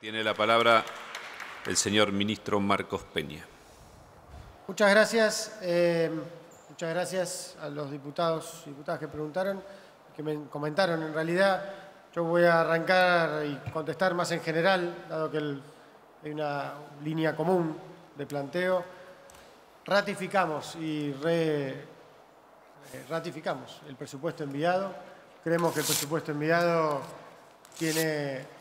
Tiene la palabra el señor ministro Marcos Peña. Muchas gracias. Eh, muchas gracias a los diputados y diputadas que preguntaron, que me comentaron en realidad. Yo voy a arrancar y contestar más en general, dado que hay una línea común de planteo. Ratificamos y re, eh, ratificamos el presupuesto enviado. Creemos que el presupuesto enviado tiene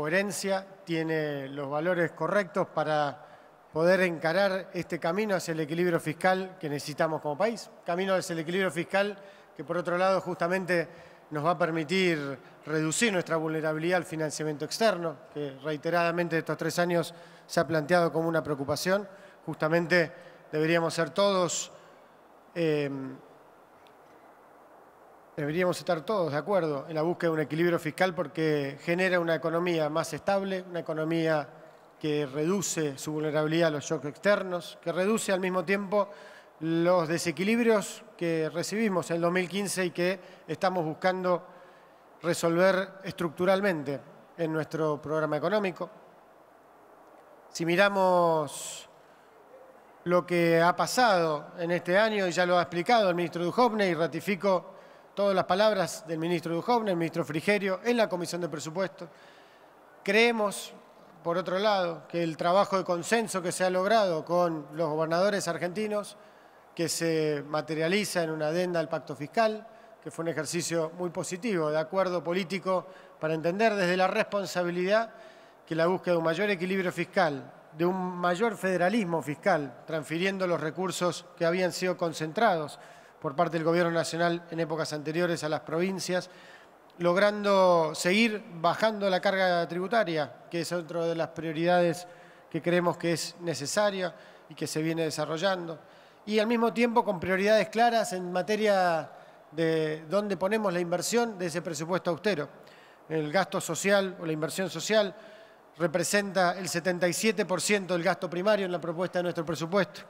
coherencia, tiene los valores correctos para poder encarar este camino hacia el equilibrio fiscal que necesitamos como país. Camino hacia el equilibrio fiscal que, por otro lado, justamente nos va a permitir reducir nuestra vulnerabilidad al financiamiento externo, que reiteradamente estos tres años se ha planteado como una preocupación. Justamente deberíamos ser todos... Eh, deberíamos estar todos de acuerdo en la búsqueda de un equilibrio fiscal porque genera una economía más estable, una economía que reduce su vulnerabilidad a los shocks externos, que reduce al mismo tiempo los desequilibrios que recibimos en 2015 y que estamos buscando resolver estructuralmente en nuestro programa económico. Si miramos lo que ha pasado en este año, y ya lo ha explicado el ministro Duhovne, y ratifico todas las palabras del ministro Duhovne, el ministro Frigerio, en la Comisión de Presupuestos. Creemos, por otro lado, que el trabajo de consenso que se ha logrado con los gobernadores argentinos, que se materializa en una adenda al pacto fiscal, que fue un ejercicio muy positivo de acuerdo político para entender desde la responsabilidad que la búsqueda de un mayor equilibrio fiscal, de un mayor federalismo fiscal, transfiriendo los recursos que habían sido concentrados por parte del Gobierno Nacional en épocas anteriores a las provincias, logrando seguir bajando la carga tributaria, que es otra de las prioridades que creemos que es necesaria y que se viene desarrollando, y al mismo tiempo con prioridades claras en materia de dónde ponemos la inversión de ese presupuesto austero. El gasto social o la inversión social representa el 77% del gasto primario en la propuesta de nuestro presupuesto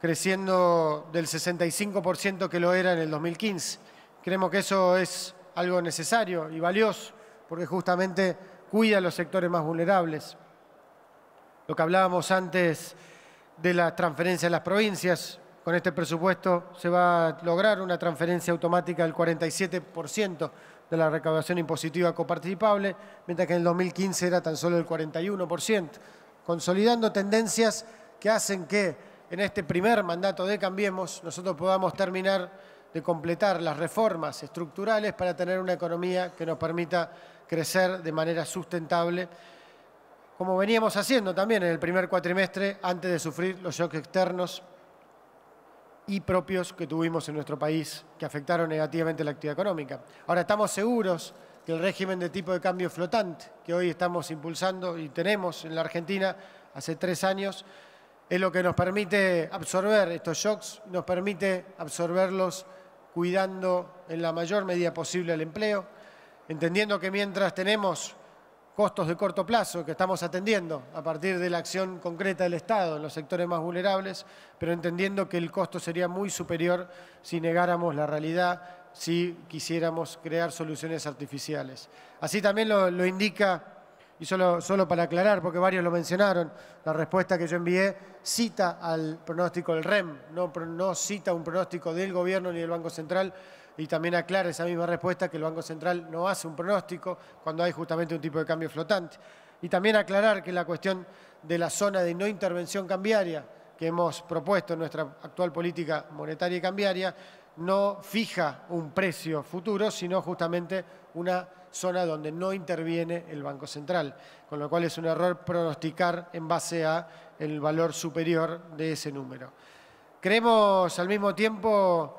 creciendo del 65% que lo era en el 2015. Creemos que eso es algo necesario y valioso, porque justamente cuida a los sectores más vulnerables. Lo que hablábamos antes de la transferencia a las provincias, con este presupuesto se va a lograr una transferencia automática del 47% de la recaudación impositiva coparticipable, mientras que en el 2015 era tan solo el 41%, consolidando tendencias que hacen que en este primer mandato de Cambiemos nosotros podamos terminar de completar las reformas estructurales para tener una economía que nos permita crecer de manera sustentable, como veníamos haciendo también en el primer cuatrimestre antes de sufrir los shocks externos y propios que tuvimos en nuestro país que afectaron negativamente la actividad económica. Ahora estamos seguros que el régimen de tipo de cambio flotante que hoy estamos impulsando y tenemos en la Argentina hace tres años es lo que nos permite absorber estos shocks, nos permite absorberlos cuidando en la mayor medida posible el empleo, entendiendo que mientras tenemos costos de corto plazo que estamos atendiendo a partir de la acción concreta del Estado en los sectores más vulnerables, pero entendiendo que el costo sería muy superior si negáramos la realidad, si quisiéramos crear soluciones artificiales. Así también lo, lo indica y solo, solo para aclarar, porque varios lo mencionaron, la respuesta que yo envié cita al pronóstico del REM, no, no cita un pronóstico del gobierno ni del Banco Central, y también aclara esa misma respuesta que el Banco Central no hace un pronóstico cuando hay justamente un tipo de cambio flotante. Y también aclarar que la cuestión de la zona de no intervención cambiaria que hemos propuesto en nuestra actual política monetaria y cambiaria no fija un precio futuro, sino justamente una zona donde no interviene el Banco Central, con lo cual es un error pronosticar en base a el valor superior de ese número. Creemos al mismo tiempo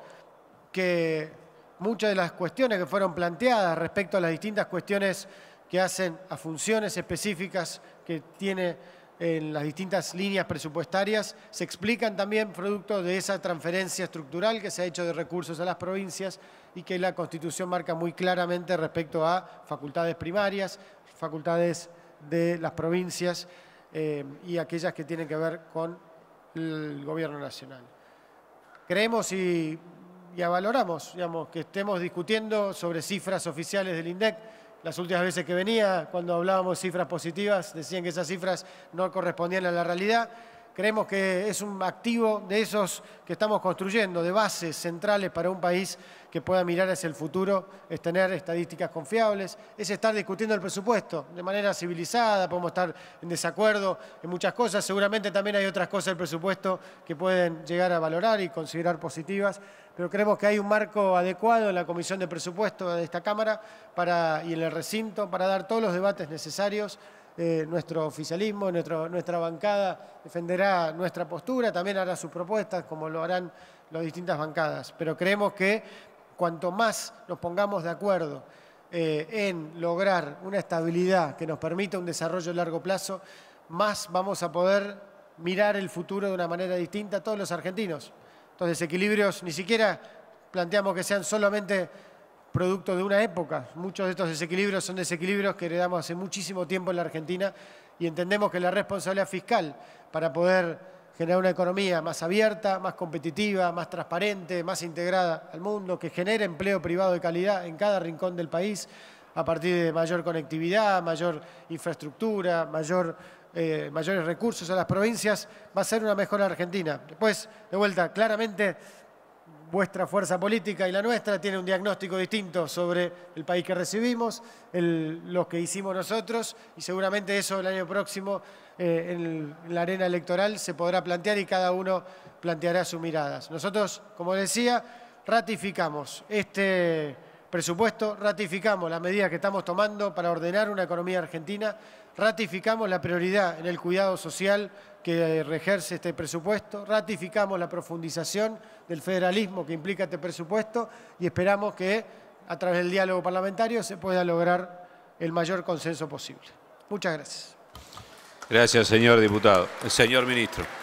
que muchas de las cuestiones que fueron planteadas respecto a las distintas cuestiones que hacen a funciones específicas que tiene en las distintas líneas presupuestarias se explican también producto de esa transferencia estructural que se ha hecho de recursos a las provincias y que la Constitución marca muy claramente respecto a facultades primarias, facultades de las provincias eh, y aquellas que tienen que ver con el Gobierno Nacional. Creemos y, y avaloramos digamos, que estemos discutiendo sobre cifras oficiales del INDEC, las últimas veces que venía, cuando hablábamos cifras positivas, decían que esas cifras no correspondían a la realidad. Creemos que es un activo de esos que estamos construyendo, de bases centrales para un país que pueda mirar hacia el futuro, es tener estadísticas confiables, es estar discutiendo el presupuesto de manera civilizada, podemos estar en desacuerdo en muchas cosas, seguramente también hay otras cosas del presupuesto que pueden llegar a valorar y considerar positivas, pero creemos que hay un marco adecuado en la Comisión de Presupuesto de esta Cámara y en el recinto para dar todos los debates necesarios eh, nuestro oficialismo, nuestra bancada defenderá nuestra postura, también hará sus propuestas, como lo harán las distintas bancadas. Pero creemos que cuanto más nos pongamos de acuerdo eh, en lograr una estabilidad que nos permita un desarrollo a largo plazo, más vamos a poder mirar el futuro de una manera distinta a todos los argentinos. Entonces, equilibrios ni siquiera planteamos que sean solamente producto de una época. Muchos de estos desequilibrios son desequilibrios que heredamos hace muchísimo tiempo en la Argentina y entendemos que la responsabilidad fiscal para poder generar una economía más abierta, más competitiva, más transparente, más integrada al mundo, que genere empleo privado de calidad en cada rincón del país a partir de mayor conectividad, mayor infraestructura, mayor, eh, mayores recursos a las provincias, va a ser una mejor Argentina. Después, de vuelta, claramente vuestra fuerza política y la nuestra tiene un diagnóstico distinto sobre el país que recibimos, lo que hicimos nosotros y seguramente eso el año próximo eh, en, en, la arena electoral se podrá plantear y cada uno planteará sus miradas. Nosotros, como decía, ratificamos este presupuesto, ratificamos las medidas que estamos tomando para ordenar una economía argentina ratificamos la prioridad en el cuidado social que eh, ejerce este presupuesto, ratificamos la profundización del federalismo que implica este presupuesto y esperamos que a través del diálogo parlamentario se pueda lograr el mayor consenso posible. Muchas gracias. Gracias, señor diputado. Señor ministro.